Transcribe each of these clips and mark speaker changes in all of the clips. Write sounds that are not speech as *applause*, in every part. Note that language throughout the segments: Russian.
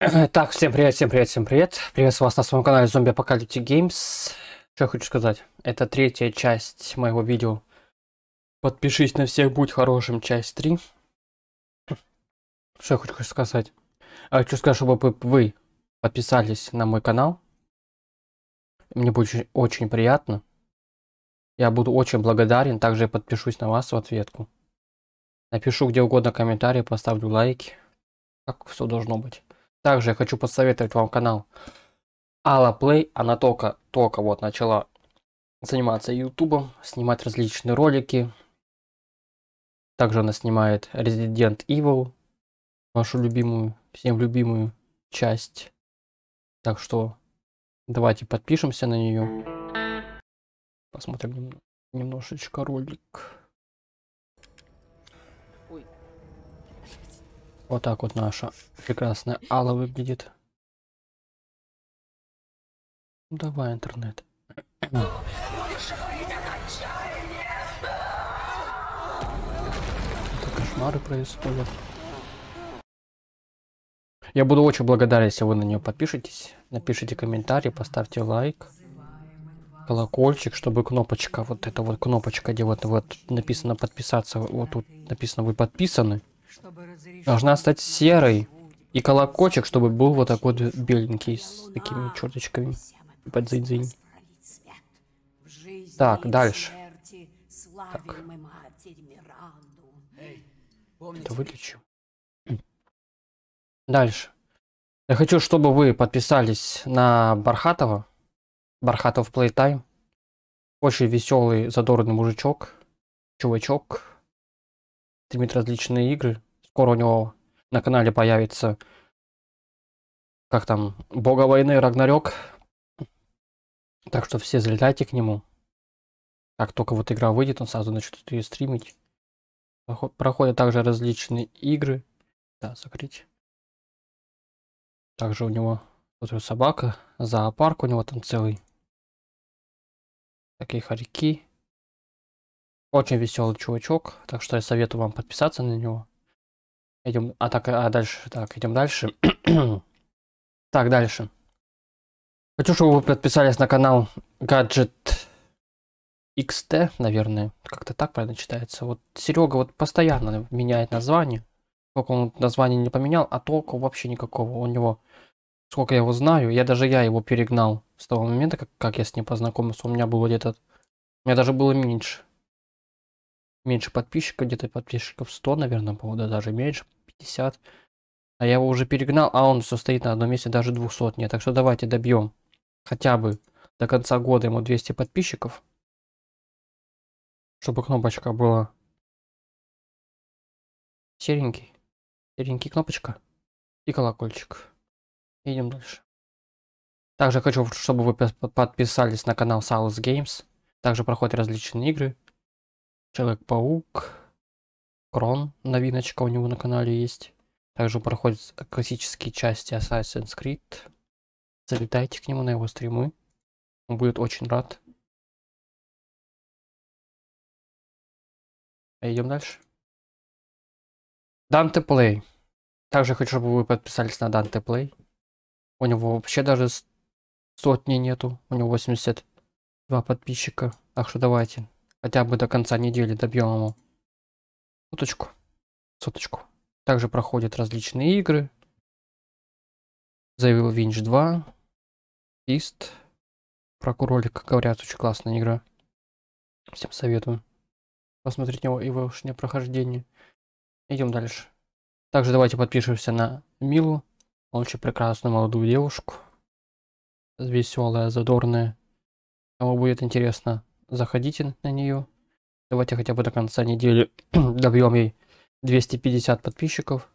Speaker 1: *clears throat* Так, всем привет, всем привет, всем привет. Приветствую вас на своем канале Zombie Apocalypse Games. Что я хочу сказать? Это третья часть моего видео. Подпишись на всех, будь хорошим, часть 3. Что я хочу сказать? Я а, хочу сказать, чтобы вы подписались на мой канал. Мне будет очень, очень приятно. Я буду очень благодарен. Также я подпишусь на вас в ответку. Напишу где угодно комментарии, поставлю лайки. Как все должно быть. Также я хочу посоветовать вам канал Алла Плей. Она только, только вот начала заниматься ютубом, снимать различные ролики.
Speaker 2: Также она снимает Resident Evil, нашу любимую, всем любимую часть. Так что давайте
Speaker 1: подпишемся на нее. Посмотрим немножечко ролик.
Speaker 2: Вот так вот наша прекрасная Алла выглядит.
Speaker 1: Ну, давай, интернет. Это кошмары происходят. Я буду очень благодарен, если вы на нее подпишетесь. Напишите комментарий, поставьте лайк. Колокольчик, чтобы кнопочка, вот эта вот кнопочка, где вот, вот написано подписаться, вот тут написано вы подписаны. Должна стать серой. И колокольчик, чтобы был вот такой вот беленький, с такими черточками. Под дзинь-дзинь. Так, дальше. Так. Это выключу. Дальше. Я хочу, чтобы вы подписались на Бархатова. Бархатов Playtime. Очень веселый, задорный мужичок. Чувачок стримит различные игры. Скоро у него на канале появится, как там, Бога войны Рагнарёк. Так что все залетайте к нему. Как только вот игра выйдет, он сразу начнет ее стримить. Проходят также различные игры. Да, закрыть.
Speaker 2: Также у него, вот собака, зоопарк у него там целый. Такие хорьки. Очень веселый чувачок, так что я советую вам подписаться на него. Идем, а так, а дальше,
Speaker 1: так, идем дальше. *clears throat* так, дальше. Хочу, чтобы вы подписались на канал Gadget XT, наверное, как-то так правильно читается. Вот Серега вот постоянно меняет название. Только он название не поменял, а толку вообще никакого. У него, сколько я его знаю, я даже я его перегнал с того момента, как, как я с ним познакомился. У меня было где-то, у меня даже было меньше меньше подписчиков, где-то подписчиков 100, наверное, было, а даже меньше, 50. А я его уже перегнал, а он все стоит на одном месте, даже 200 нет. Так что давайте добьем хотя
Speaker 2: бы до конца года ему 200 подписчиков. Чтобы кнопочка была серенький. Серенький кнопочка и колокольчик. Идем дальше. Также хочу, чтобы вы
Speaker 1: подписались на канал Salus Games. Также проходят различные игры. Человек-паук, Крон, новиночка у него на канале есть. Также
Speaker 2: проходят классические части Assassin's Creed. Залетайте к нему на его стримы. Он будет очень рад. Идем дальше. Dante Play. Также хочу, чтобы вы подписались на Dante Play. У него вообще даже сотни
Speaker 1: нету. У него 82 подписчика. Так что давайте. Хотя бы до конца недели
Speaker 2: добьем ему соточку, соточку. Также проходят различные игры. Заявил Винч 2. Ист. Про Куролика говорят, очень классная игра. Всем советую.
Speaker 1: Посмотреть его, и его прохождение. Идем дальше. Также давайте подпишемся на Милу. Очень прекрасную молодую девушку. Веселая, задорная. Кому будет интересно, заходите на нее. Давайте хотя бы до конца недели *clears throat* добьем ей 250 подписчиков.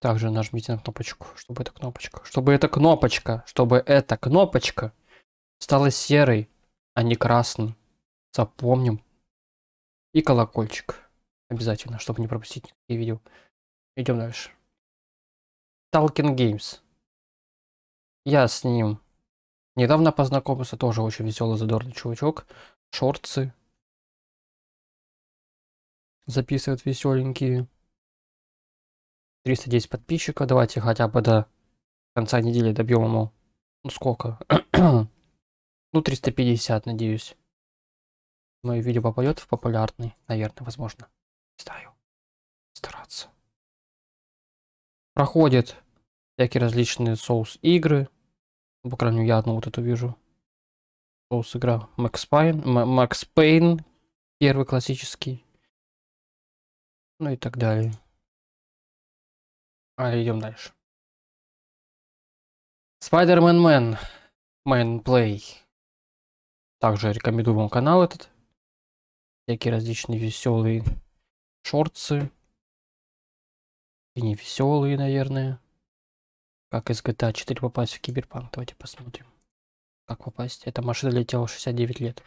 Speaker 1: Также нажмите на кнопочку, чтобы эта кнопочка, чтобы эта кнопочка, чтобы эта кнопочка стала серой, а не красной. Запомним.
Speaker 2: И колокольчик. Обязательно, чтобы не пропустить никакие видео. Идем дальше. Talking Games. Я с ним Недавно познакомился, тоже очень веселый, задорный чувачок. Шорцы. Записывает веселенькие. 310 подписчиков. Давайте хотя бы до конца недели добьем ему. Ну сколько? *clears throat* ну 350, надеюсь. Мое ну, видео попадет в популярный, наверное, возможно. Стаю. Стараться. Проходит всякие различные соус игры по крайней мере, я одну вот эту вижу. Соус игра. Макс Пайн. Макс Пейн. Первый классический. Ну и так далее. А, идем дальше. Спайдермен Мэн. Мэн Плей. Также рекомендую вам канал этот. Всякие различные веселые шорцы. И не веселые, наверное. Как из GTA 4 попасть в Киберпанк? Давайте посмотрим. Как попасть? Эта машина летела 69 лет.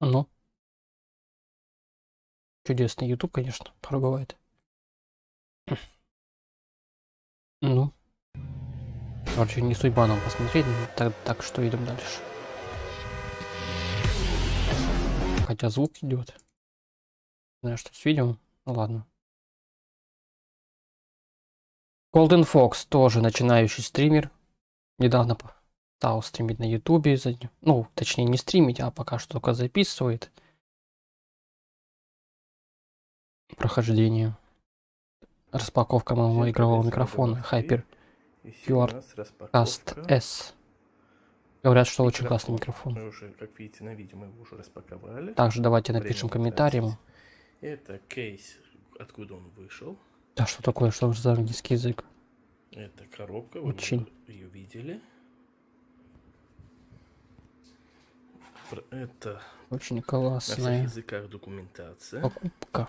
Speaker 2: Ну. Чудесный YouTube, конечно, порой *clears throat* Ну. Короче, не судьба нам посмотреть, ну, так, так что идем дальше. Хотя звук идет. Знаю, что с видео. Ну ладно. Golden Fox тоже начинающий стример. Недавно стал стримить на Ютубе. Ну, точнее, не стримить, а пока что только записывает прохождение. Распаковка моего игрового микрофона Hyper QR Cast S. Говорят, что очень классный микрофон.
Speaker 1: Мы уже, как видите, на видео мы его уже распаковали. Также давайте напишем комментарием. Это кейс, откуда он вышел. Да что такое, что за английский язык? Это коробка, вы Очень. ее видели. Это очень классная. На всех языках документация. Покупка.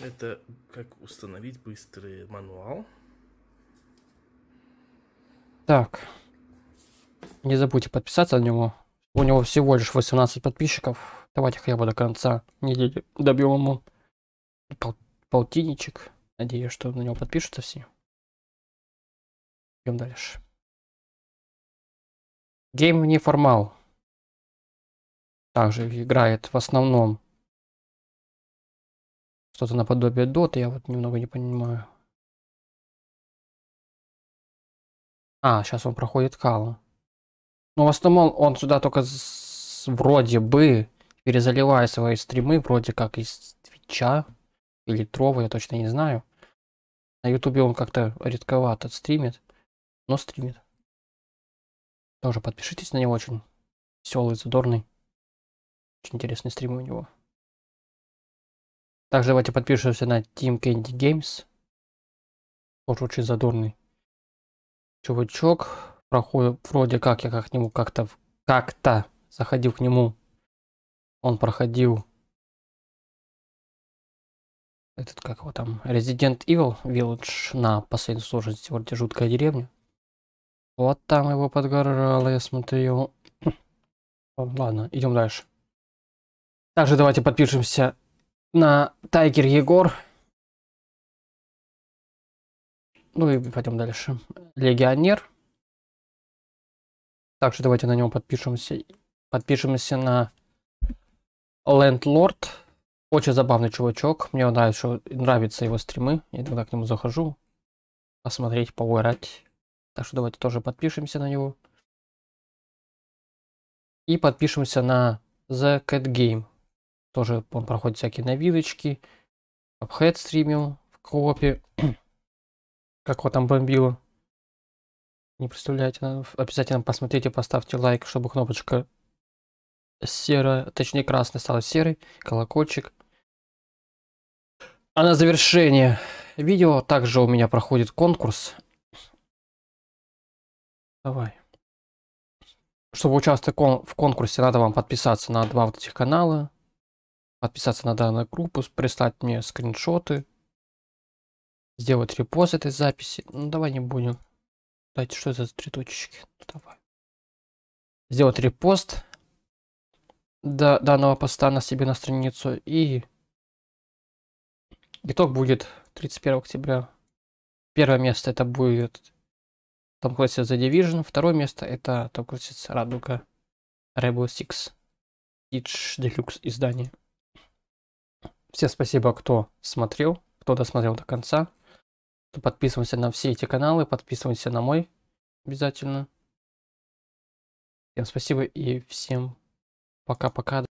Speaker 1: Это как установить быстрый мануал. Так. Не забудьте подписаться на него. У него всего лишь 18 подписчиков. Давайте хотя бы до конца недели добьем ему
Speaker 2: полтинничек. Надеюсь, что на него подпишутся все. Идем дальше. Гейм неформал. Также играет в основном что-то наподобие Дота, я вот немного не понимаю. А, сейчас он проходит калу. Ну, Но в основном он сюда только с... вроде
Speaker 1: бы перезаливает свои стримы, вроде как из Твича или Трова, я точно не знаю. На Ютубе он как-то редковато стримит, но
Speaker 2: стримит. Тоже подпишитесь на него, очень веселый, задорный. Очень интересный стрим у него. Также давайте подпишемся на Team Candy Games. Тоже очень задорный чувачок. Проходит, вроде как я как к нему как-то как-то заходил к нему. Он проходил этот, как его там, Resident Evil Village на последней сложности, вроде жуткая деревня.
Speaker 1: Вот там его подгорало, я смотрю. *clears throat* Ладно, идем
Speaker 2: дальше. Также давайте подпишемся на Тайгер Егор. Ну и пойдем дальше. Легионер. Также давайте на него подпишемся. Подпишемся на
Speaker 1: Лендлорд. Очень забавный чувачок. Мне нравится, нравятся его стримы. Я иногда к нему захожу. Посмотреть, поугарать. Так что давайте тоже подпишемся на него. И подпишемся на The Cat Game. Тоже он проходит всякие новиночки. Апхед стримил в коопе. *clears throat* как его там бомбило. Не представляете, обязательно посмотрите, поставьте лайк, чтобы кнопочка серая, точнее красная стала серой, колокольчик. А на завершение видео также у меня проходит конкурс. Давай. Чтобы участвовать в конкурсе, надо вам подписаться на два вот этих канала. Подписаться на данную группу, прислать мне скриншоты.
Speaker 2: Сделать репост этой записи. Ну, давай не будем. Дайте, что это за три точечки? Ну, давай. Сделать репост до данного поста на себе на страницу и
Speaker 1: Итог будет 31 октября. Первое место это будет Tom Clancy's The Division. Второе место это Tom Clancy's Радуга Rainbow Six Siege Deluxe издание. Всем спасибо, кто смотрел, кто досмотрел до конца. Подписываемся на все эти каналы, подписываемся на мой
Speaker 2: обязательно. Всем спасибо и всем пока-пока.